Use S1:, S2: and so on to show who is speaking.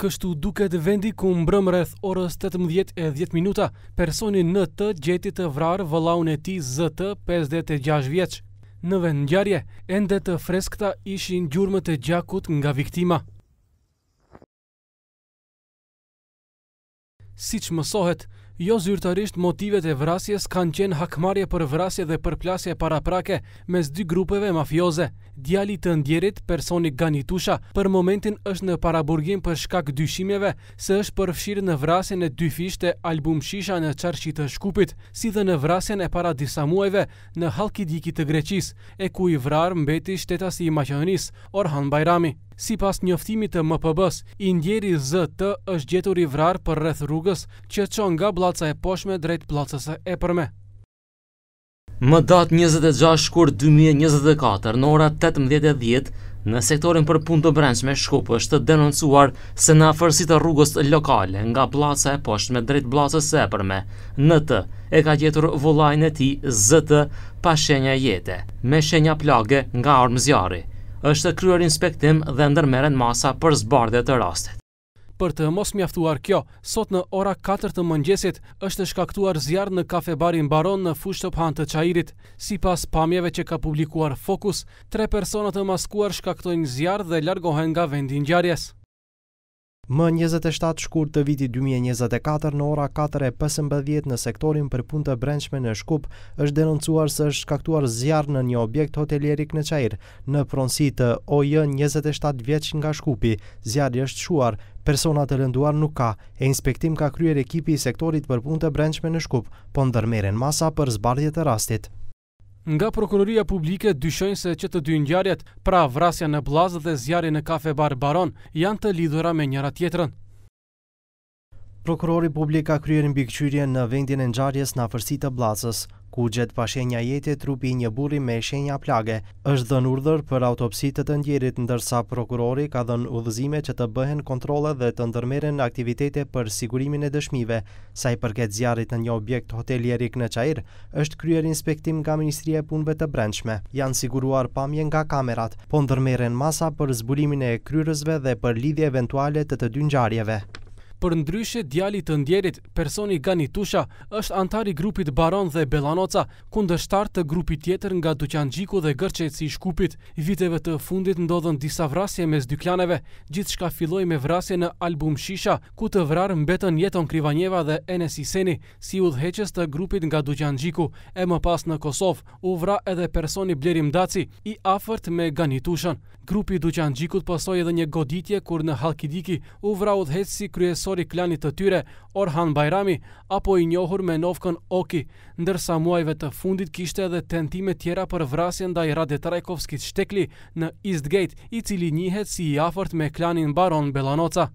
S1: kështu duket vendi ku mbrëm rreth orës 18 e 10 minuta, personi në të gjeti të vrarë vëllaun e ti zëtë 56 vjeqë. Në vendjarje, ende të freskta ishin gjurëmët e gjakut nga viktima. Si që mësohet, Jo zyrtarisht motivet e vrasjes kanë qenë hakmarje për vrasje dhe përplasje paraprake mes dy grupeve mafioze. Djali të ndjerit, personi Ganitusha, për momentin është në paraburgim për shkak dyshimeve se është përfshirë në vrasjen e dy fishte album Shisha në qarqit të shkupit, si dhe në vrasjen e para disa muajve në halkidiki të greqis, e ku i vrar mbeti shtetas i Maqedonis, Orhan Bajrami. Si pas njoftimit të MPB-s, indjeri ZT është gjetur i vrarë për rreth rrugës që që nga placa e poshme drejt placës e përme.
S2: Më datë 26 shkur 2024 në ora 18.10 në sektorin për punë të brendshme shkupë është denoncuar se në afërsit e rrugës lokale nga placa e poshme drejt placës e përme në të e ka gjetur volajnë e ti zëtë pa shenja jete me shenja plage nga armëzjari. është kryer inspektim dhe ndërmeren masa për zbardhe të rastet
S1: për të mos mjaftuar kjo. Sot në ora 4 të mëngjesit është shkaktuar zjarë në kafe barin baron në fushë të pëhan të qajirit. Si pas pamjeve që ka publikuar Fokus, tre personat të maskuar shkaktojnë zjarë dhe largohen nga vendin gjarjes.
S3: Më 27 shkur të viti 2024 në ora 4.15 në sektorin për pun të brendshme në Shkup është denoncuar së është kaktuar zjarë në një objekt hotelierik në qajrë. Në pronsi të OJ 27 vjeq nga Shkupi, zjarë është shuar, persona të lënduar nuk ka, e inspektim ka kryer ekipi i sektorit për punë të brendshme në Shkup, po ndërmeren masa për zbardhjet e rastit.
S1: Nga prokuroria publike dyshojnë se që të dy ngjarjet, pra vrasja në blazë dhe zjarri në kafe bar Baron, janë të lidhura me njëra tjetrën. Prokurori
S3: publik ka kryer mbikëqyrje në vendin e ngjarjes në afërsi të Blazës ku gjithë pashenja shenja jetit trupi një buri me shenja plage. është dhën urdhër për autopsitët të ndjerit, ndërsa prokurori ka dhën udhëzime që të bëhen kontrole dhe të ndërmeren aktivitete për sigurimin e dëshmive. Sa i përket zjarit në një objekt hoteli në Qair, është kryer inspektim nga Ministri e Punve të Brendshme. Janë siguruar pamjen nga kamerat, po ndërmeren masa për zbulimin e kryrëzve dhe për lidhje eventuale të të dynjarjeve
S1: për ndryshe djali të ndjerit, personi Gani Tusha, është antari grupit Baron dhe Belanoca, kundështar të grupit tjetër nga Duqan Gjiku dhe Gërqet si Shkupit. Viteve të fundit ndodhën disa vrasje mes dy klaneve, gjithë shka filloj me vrasje në album Shisha, ku të vrarë mbetën jeton Krivanjeva dhe Enes Iseni, si u dheqes të grupit nga Duqan Gjiku, e më pas në Kosovë, u vra edhe personi Blerim Daci, i afërt me Gani Tushan. Grupi Duqan Gjikut pasoj edhe një goditje kur në Halkidiki u vra u dheqë i klanit të tyre, Orhan Bajrami, apo i njohur me Novkon Oki, ndërsa muajve të fundit kishte edhe tentime tjera për vrasjen da i Rade Trajkovskit Shtekli në Eastgate, i cili njihet si i afort me klanin Baron Belanoca.